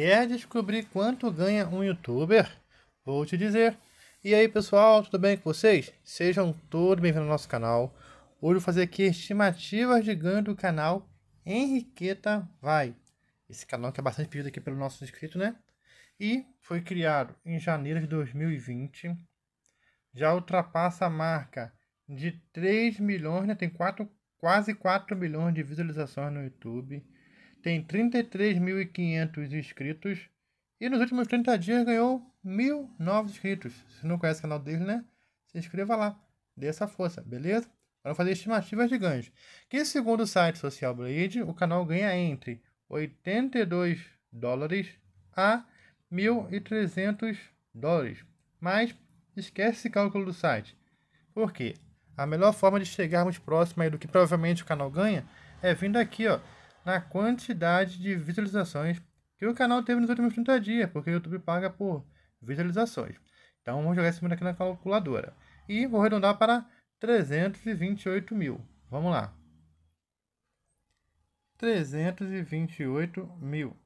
Quer descobrir quanto ganha um youtuber? Vou te dizer. E aí pessoal, tudo bem com vocês? Sejam todos bem-vindos ao nosso canal. Hoje vou fazer aqui estimativas de ganho do canal Henriqueta Vai. Esse canal que é bastante pedido aqui pelo nosso inscrito, né? E foi criado em janeiro de 2020. Já ultrapassa a marca de 3 milhões, né? Tem 4, quase 4 milhões de visualizações no YouTube tem 33.500 inscritos e nos últimos 30 dias ganhou mil novos inscritos. Se não conhece o canal dele, né? Se inscreva lá, dê essa força, beleza? Para fazer estimativas de ganhos. Que segundo o site Social Blade, o canal ganha entre 82 dólares a 1.300 dólares. Mas esquece esse cálculo do site. Por quê? A melhor forma de chegarmos próximo aí do que provavelmente o canal ganha é vindo aqui, ó, na quantidade de visualizações que o canal teve nos últimos 30 dias, porque o YouTube paga por visualizações. Então vamos jogar esse número aqui na calculadora. E vou arredondar para 328 mil. Vamos lá. 328 mil.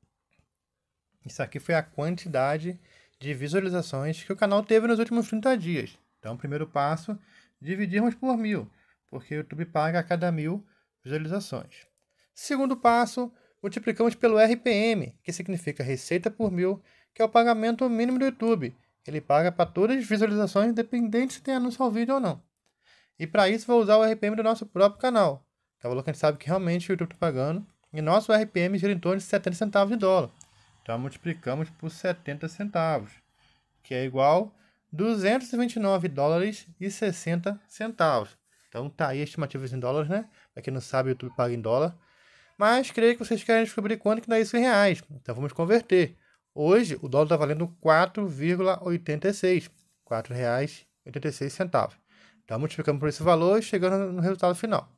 Isso aqui foi a quantidade de visualizações que o canal teve nos últimos 30 dias. Então, primeiro passo, dividirmos por mil, porque o YouTube paga a cada mil visualizações. Segundo passo, multiplicamos pelo RPM, que significa receita por mil, que é o pagamento mínimo do YouTube. Ele paga para todas as visualizações, independente se tem anúncio ao vídeo ou não. E para isso vou usar o RPM do nosso próprio canal, que é o valor que a gente sabe que realmente o YouTube está pagando. E nosso RPM gira em torno de 70 centavos de dólar. Então multiplicamos por 70 centavos, que é igual 229 dólares e 60 centavos. Então tá aí estimativas em dólares, né? Para quem não sabe, o YouTube paga em dólar mas creio que vocês querem descobrir quanto que dá isso em reais. Então vamos converter. Hoje o dólar está valendo 4,86, R$ 4,86. Então multiplicamos por esse valor e chegando no resultado final.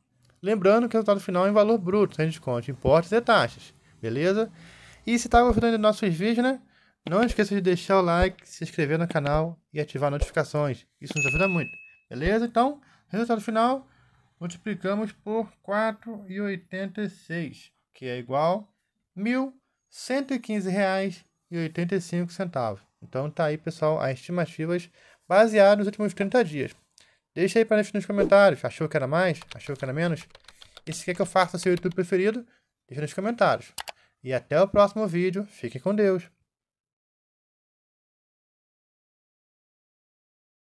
Lembrando que o resultado final é em valor bruto, sem desconto, importes e taxas, beleza? E se está gostando dos nossos vídeos, né? Não esqueça de deixar o like, se inscrever no canal e ativar notificações. Isso nos ajuda muito, beleza? Então, resultado final multiplicamos por 4,86, que é igual a R$ 1.115,85. Então tá aí, pessoal, as estimativas baseadas nos últimos 30 dias. Deixa aí para gente nos comentários. Achou que era mais? Achou que era menos? E se quer que eu faça o seu YouTube preferido, deixa nos comentários. E até o próximo vídeo. Fique com Deus.